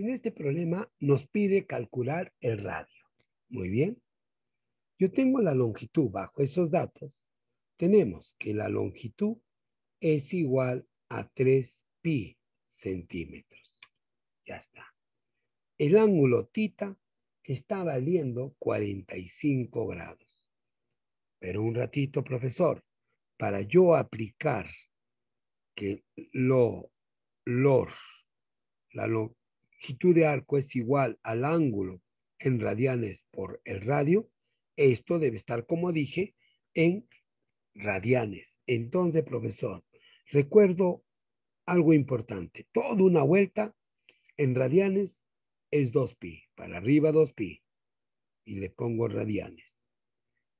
en este problema nos pide calcular el radio. Muy bien. Yo tengo la longitud bajo esos datos. Tenemos que la longitud es igual a 3 pi centímetros. Ya está. El ángulo tita está valiendo 45 grados. Pero un ratito, profesor, para yo aplicar que lo, los, la, lo, longitud de arco es igual al ángulo en radianes por el radio, esto debe estar, como dije, en radianes. Entonces, profesor, recuerdo algo importante. Toda una vuelta en radianes es 2pi. Para arriba 2pi. Y le pongo radianes.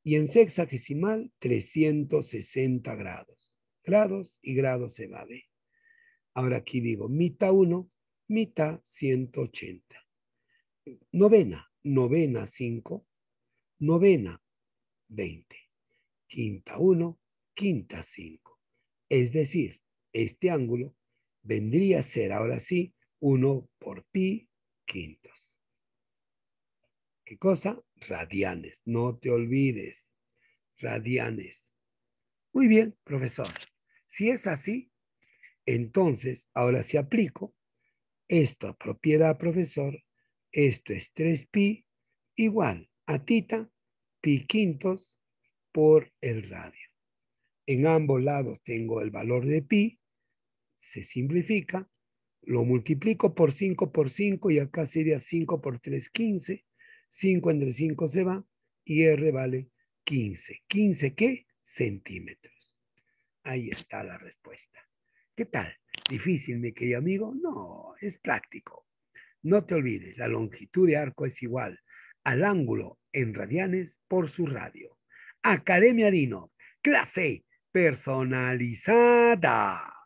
Y en sexagesimal, 360 grados. Grados y grados se va Ahora aquí digo, mitad 1 mitad 180. Novena, novena 5, novena 20, quinta 1, quinta 5. Es decir, este ángulo vendría a ser ahora sí 1 por pi quintos. ¿Qué cosa? Radianes. No te olvides. Radianes. Muy bien, profesor. Si es así, entonces ahora si aplico esto a propiedad profesor, esto es 3pi igual a tita pi quintos por el radio. En ambos lados tengo el valor de pi, se simplifica, lo multiplico por 5 por 5 y acá sería 5 por 3, 15. 5 entre 5 se va y R vale 15. ¿15 qué? Centímetros. Ahí está la respuesta. ¿Qué tal? difícil, mi querido amigo? No, es práctico. No te olvides, la longitud de arco es igual al ángulo en radianes por su radio. Academia Dinos, clase personalizada.